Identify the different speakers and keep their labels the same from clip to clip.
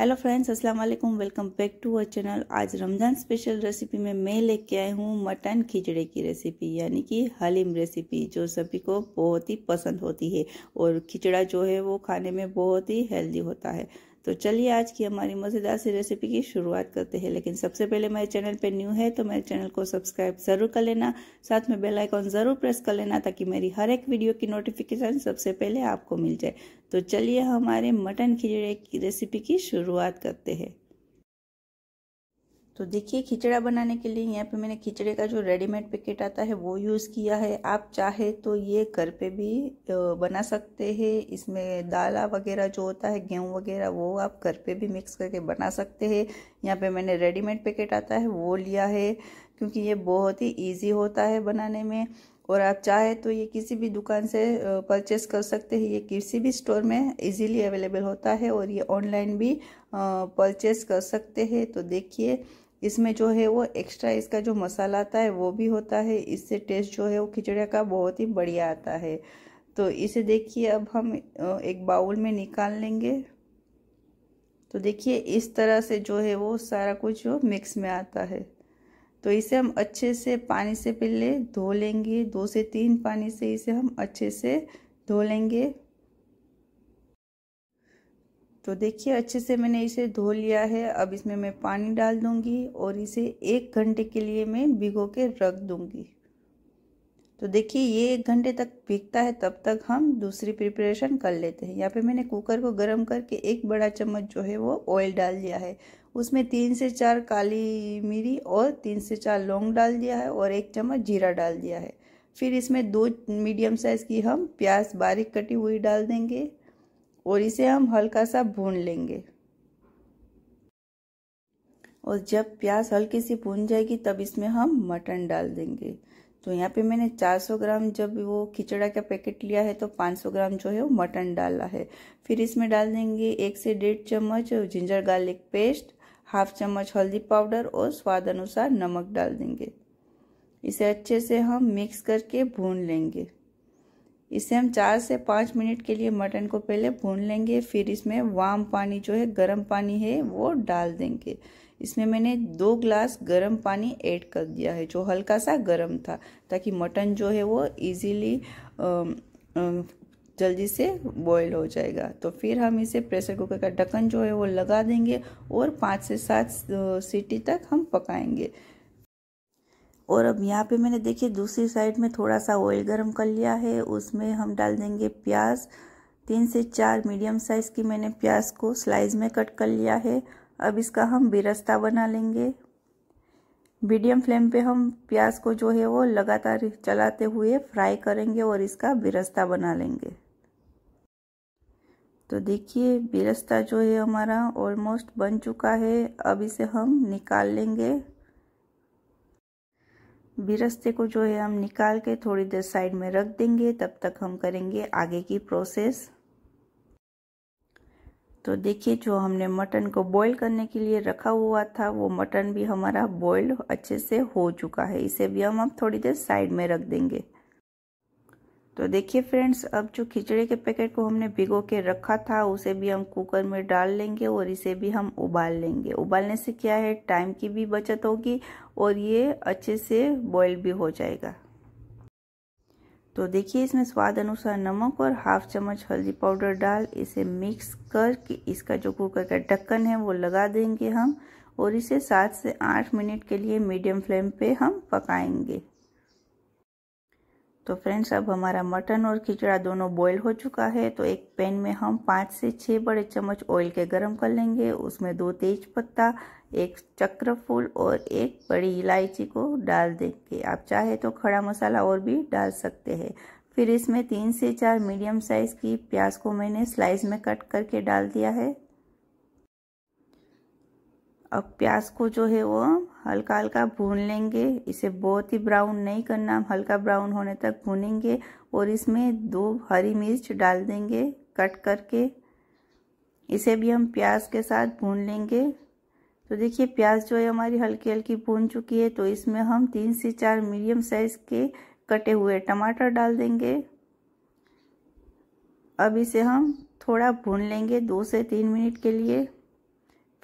Speaker 1: hello friends अस्सलाम वालेकुम welcome back to our channel आज रमज़ान स्पेशल रेसिपी में मैं लेके आई हूँ मटन खिचड़े की रेसिपी यानी कि हलीम रेसिपी जो सभी को बहुत ही पसंद होती है और खिचड़ा जो है वो खाने में बहुत ही हेल्दी होता है तो चलिए आज की हमारी मज़ेदार सी रेसिपी की शुरुआत करते हैं लेकिन सबसे पहले मेरे चैनल पर न्यू है तो मेरे चैनल को सब्सक्राइब ज़रूर कर लेना साथ में बेल आइकॉन ज़रूर प्रेस कर लेना ताकि मेरी हर एक वीडियो की नोटिफिकेशन सबसे पहले आपको मिल जाए तो चलिए हमारे मटन खिचड़े की रेसिपी की शुरुआत करते हैं तो देखिए खिचड़ा बनाने के लिए यहाँ पे मैंने खिचड़े का जो रेडीमेड पैकेट आता है वो यूज़ किया है आप चाहे तो ये घर पे भी बना सकते हैं इसमें दाला वगैरह जो होता है गेहूँ वगैरह वो आप घर पे भी मिक्स करके बना सकते हैं यहाँ पे मैंने रेडीमेड पैकेट आता है वो लिया है क्योंकि ये बहुत ही ईजी होता है बनाने में और आप चाहे तो ये किसी भी दुकान से परचेस कर सकते हैं ये किसी भी स्टोर में इजीली अवेलेबल होता है और ये ऑनलाइन भी परचेस कर सकते हैं तो देखिए इसमें जो है वो एक्स्ट्रा इसका जो मसाला आता है वो भी होता है इससे टेस्ट जो है वो खिचड़िया का बहुत ही बढ़िया आता है तो इसे देखिए अब हम एक बाउल में निकाल लेंगे तो देखिए इस तरह से जो है वो सारा कुछ वो मिक्स में आता है तो इसे हम अच्छे से पानी से पहले धो लेंगे दो से तीन पानी से इसे हम अच्छे से धो लेंगे तो देखिए अच्छे से मैंने इसे धो लिया है अब इसमें मैं पानी डाल दूंगी और इसे एक घंटे के लिए मैं भिगो के रख दूंगी तो देखिए ये एक घंटे तक भीगता है तब तक हम दूसरी प्रिपरेशन कर लेते हैं यहाँ पे मैंने कुकर को गर्म करके एक बड़ा चम्मच जो है वो ऑयल डाल दिया है उसमें तीन से चार काली मिरी और तीन से चार लौंग डाल दिया है और एक चम्मच जीरा डाल दिया है फिर इसमें दो मीडियम साइज़ की हम प्याज बारीक कटी हुई डाल देंगे और इसे हम हल्का सा भून लेंगे और जब प्याज हल्की सी भून जाएगी तब इसमें हम मटन डाल देंगे तो यहाँ पे मैंने 400 ग्राम जब वो खिचड़ा का पैकेट लिया है तो 500 ग्राम जो है वो मटन डाला है फिर इसमें डाल देंगे एक से डेढ़ चम्मच जिंजर गार्लिक पेस्ट हाफ चम्मच हल्दी पाउडर और स्वाद अनुसार नमक डाल देंगे इसे अच्छे से हम मिक्स करके भून लेंगे इसे हम चार से पाँच मिनट के लिए मटन को पहले भून लेंगे फिर इसमें वाम पानी जो है गर्म पानी है वो डाल देंगे इसमें मैंने दो ग्लास गर्म पानी ऐड कर दिया है जो हल्का सा गर्म था ताकि मटन जो है वो इजीली जल्दी से बॉईल हो जाएगा तो फिर हम इसे प्रेशर कुकर का ढक्कन जो है वो लगा देंगे और पाँच से सात सीटी तक हम पकाएंगे और अब यहाँ पे मैंने देखिए दूसरी साइड में थोड़ा सा ऑयल गरम कर लिया है उसमें हम डाल देंगे प्याज तीन से चार मीडियम साइज़ की मैंने प्याज को स्लाइस में कट कर लिया है अब इसका हम बिरस्ता बना लेंगे मीडियम फ्लेम पे हम प्याज को जो है वो लगातार चलाते हुए फ्राई करेंगे और इसका बिरस्ता बना लेंगे तो देखिए बिरस्ता जो है हमारा ऑलमोस्ट बन चुका है अब इसे हम निकाल लेंगे बिरस्ते को जो है हम निकाल के थोड़ी देर साइड में रख देंगे तब तक हम करेंगे आगे की प्रोसेस तो देखिए जो हमने मटन को बॉईल करने के लिए रखा हुआ था वो मटन भी हमारा बॉईल अच्छे से हो चुका है इसे भी हम अब थोड़ी देर साइड में रख देंगे तो देखिए फ्रेंड्स अब जो खिचड़ी के पैकेट को हमने भिगो के रखा था उसे भी हम कुकर में डाल लेंगे और इसे भी हम उबाल लेंगे उबालने से क्या है टाइम की भी बचत होगी और ये अच्छे से बॉईल भी हो जाएगा तो देखिए इसमें स्वाद अनुसार नमक और हाफ चम्मच हल्दी पाउडर डाल इसे मिक्स के इसका जो कुकर का ढक्कन है वो लगा देंगे हम और इसे सात से आठ मिनट के लिए मीडियम फ्लेम पे हम पकाएंगे तो फ्रेंड्स अब हमारा मटन और खिचड़ा दोनों बॉईल हो चुका है तो एक पैन में हम पाँच से छः बड़े चम्मच ऑयल के गरम कर लेंगे उसमें दो तेज पत्ता एक चक्र फूल और एक बड़ी इलायची को डाल देंगे आप चाहे तो खड़ा मसाला और भी डाल सकते हैं फिर इसमें तीन से चार मीडियम साइज़ की प्याज को मैंने स्लाइस में कट करके डाल दिया है अब प्याज को जो है वो हल्का हल्का भून लेंगे इसे बहुत ही ब्राउन नहीं करना हम हल्का ब्राउन होने तक भूनेंगे और इसमें दो हरी मिर्च डाल देंगे कट करके इसे भी हम प्याज के साथ भून लेंगे तो देखिए प्याज जो है हमारी हल्की हल्की भून चुकी है तो इसमें हम तीन से चार मीडियम साइज़ के कटे हुए टमाटर डाल देंगे अब इसे हम थोड़ा भून लेंगे दो से तीन मिनट के लिए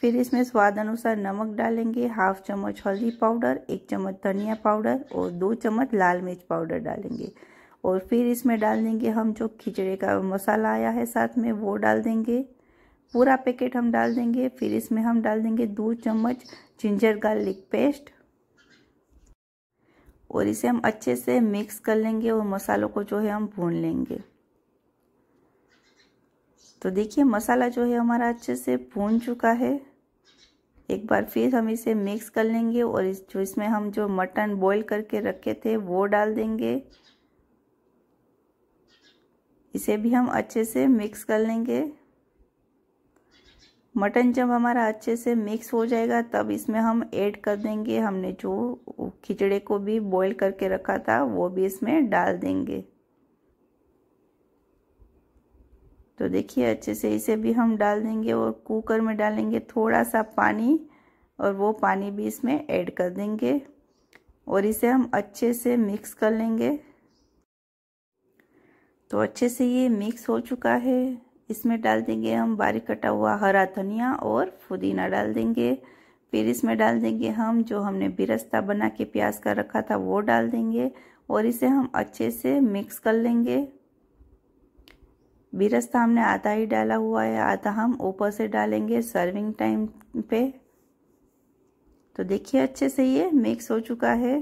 Speaker 1: फिर इसमें स्वाद अनुसार नमक डालेंगे हाफ चम्मच हल्दी पाउडर एक चम्मच धनिया पाउडर और दो चम्मच लाल मिर्च पाउडर डालेंगे और फिर इसमें डाल देंगे हम जो खिचड़े का मसाला आया है साथ में वो डाल देंगे पूरा पैकेट हम डाल देंगे फिर इसमें हम डाल देंगे दो चम्मच जिंजर गार्लिक पेस्ट और इसे हम अच्छे से मिक्स कर लेंगे और मसालों को जो है हम भून लेंगे तो देखिए मसाला जो है हमारा अच्छे से भून चुका है एक बार फिर हम इसे मिक्स कर लेंगे और इस जो इसमें हम जो मटन बॉईल करके रखे थे वो डाल देंगे इसे भी हम अच्छे से मिक्स कर लेंगे मटन जब हमारा अच्छे से मिक्स हो जाएगा तब इसमें हम ऐड कर देंगे हमने जो खिचड़े को भी बॉईल करके रखा था वो भी इसमें डाल देंगे तो देखिए अच्छे से इसे भी हम डाल देंगे और कुकर में डालेंगे थोड़ा सा पानी और वो पानी भी इसमें ऐड कर देंगे और इसे हम अच्छे से मिक्स कर लेंगे तो अच्छे से ये मिक्स हो चुका है इसमें डाल देंगे हम बारीक कटा हुआ हरा धनिया और पुदीना डाल देंगे फिर इसमें डाल देंगे हम जो हमने बिरस्ता बना के प्याज का रखा था वो डाल देंगे और इसे हम अच्छे से मिक्स कर लेंगे बिरस्ता तो हमने आधा ही डाला हुआ है आधा हम ऊपर से डालेंगे सर्विंग टाइम पे तो देखिए अच्छे से ये मिक्स हो चुका है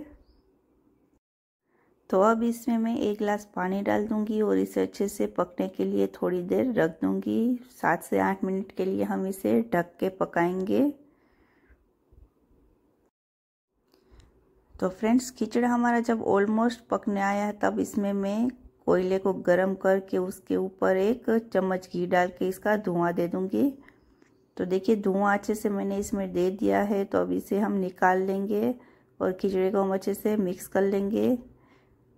Speaker 1: तो अब इसमें मैं एक गिलास पानी डाल दूंगी और इसे अच्छे से पकने के लिए थोड़ी देर रख दूंगी सात से आठ मिनट के लिए हम इसे ढक के पकाएंगे तो फ्रेंड्स खिचड़ा हमारा जब ऑलमोस्ट पकने आया है तब इसमें मैं कोयले को गर्म करके उसके ऊपर एक चम्मच घी डाल के इसका धुआं दे दूंगी तो देखिए धुआं अच्छे से मैंने इसमें दे दिया है तो अब इसे हम निकाल लेंगे और खिचड़ी को हम अच्छे से मिक्स कर लेंगे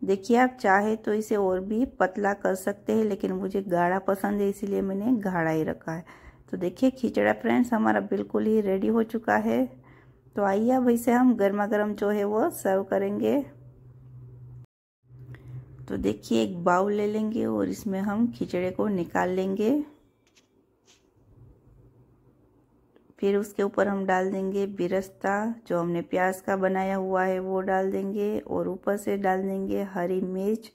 Speaker 1: देखिए आप चाहे तो इसे और भी पतला कर सकते हैं लेकिन मुझे गाढ़ा पसंद है इसीलिए मैंने गाढ़ा ही रखा है तो देखिए खिचड़ा फ्रेंड्स हमारा बिल्कुल ही रेडी हो चुका है तो आइए अब इसे हम गर्मा गर्म जो है वो सर्व करेंगे तो देखिए एक बाउल ले लेंगे और इसमें हम खिचड़े को निकाल लेंगे फिर उसके ऊपर हम डाल देंगे बिरस्ता जो हमने प्याज का बनाया हुआ है वो डाल देंगे और ऊपर से डाल देंगे हरी मिर्च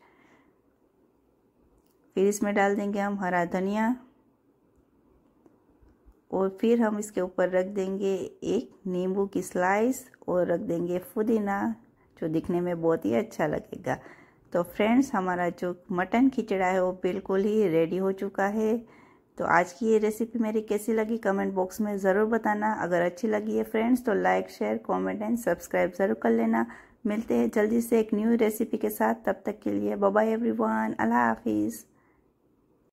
Speaker 1: फिर इसमें डाल देंगे हम हरा धनिया और फिर हम इसके ऊपर रख देंगे एक नींबू की स्लाइस और रख देंगे फुदीना जो दिखने में बहुत ही अच्छा लगेगा तो फ्रेंड्स हमारा जो मटन खिचड़ा है वो बिल्कुल ही रेडी हो चुका है तो आज की ये रेसिपी मेरी कैसी लगी कमेंट बॉक्स में ज़रूर बताना अगर अच्छी लगी है फ्रेंड्स तो like share comment and subscribe ज़रूर कर लेना मिलते हैं जल्दी से एक न्यू रेसिपी के साथ तब तक के लिए बाय एवरीवन अल्लाह हाफिज़